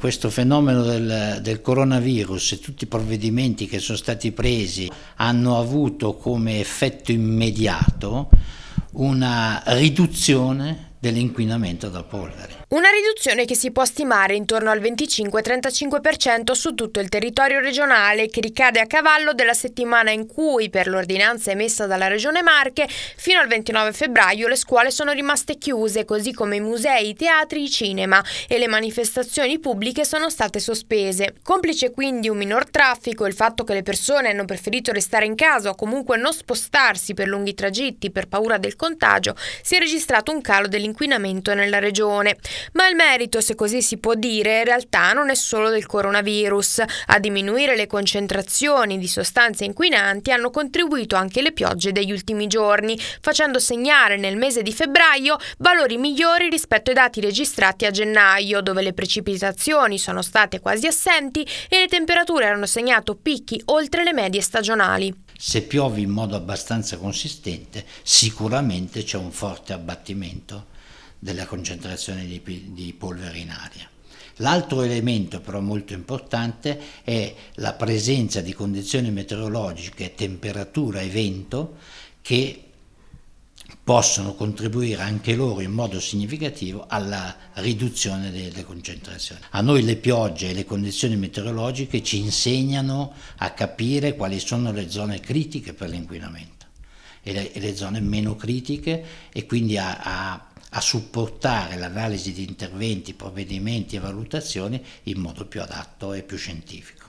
questo fenomeno del, del, coronavirus e tutti i provvedimenti che sono stati presi hanno avuto come effetto immediato una riduzione dell'inquinamento da polvere. Una riduzione che si può stimare intorno al 25-35% su tutto il territorio regionale che ricade a cavallo della settimana in cui, per l'ordinanza emessa dalla Regione Marche, fino al 29 febbraio le scuole sono rimaste chiuse, così come i musei, i teatri, i cinema e le manifestazioni pubbliche sono state sospese. Complice quindi un minor traffico, il fatto che le persone hanno preferito restare in casa o comunque non spostarsi per lunghi tragitti per paura del contagio, si è registrato un calo dell'inquinamento dell'inquinamento nella regione. Ma il merito, se così si può dire, in realtà non è solo del coronavirus. A diminuire le concentrazioni di sostanze inquinanti hanno contribuito anche le piogge degli ultimi giorni, facendo segnare nel mese di febbraio valori migliori rispetto ai dati registrati a gennaio, dove le precipitazioni sono state quasi assenti e le temperature hanno segnato picchi oltre le medie stagionali. Se piove in modo abbastanza consistente, sicuramente c'è un forte abbattimento della concentrazione di, di polvere in aria. L'altro elemento però molto importante è la presenza di condizioni meteorologiche, temperatura e vento che possono contribuire anche loro in modo significativo alla riduzione delle concentrazioni. A noi le piogge e le condizioni meteorologiche ci insegnano a capire quali sono le zone critiche per l'inquinamento e le, e le zone meno critiche e quindi a, a a supportare l'analisi di interventi, provvedimenti e valutazioni in modo più adatto e più scientifico.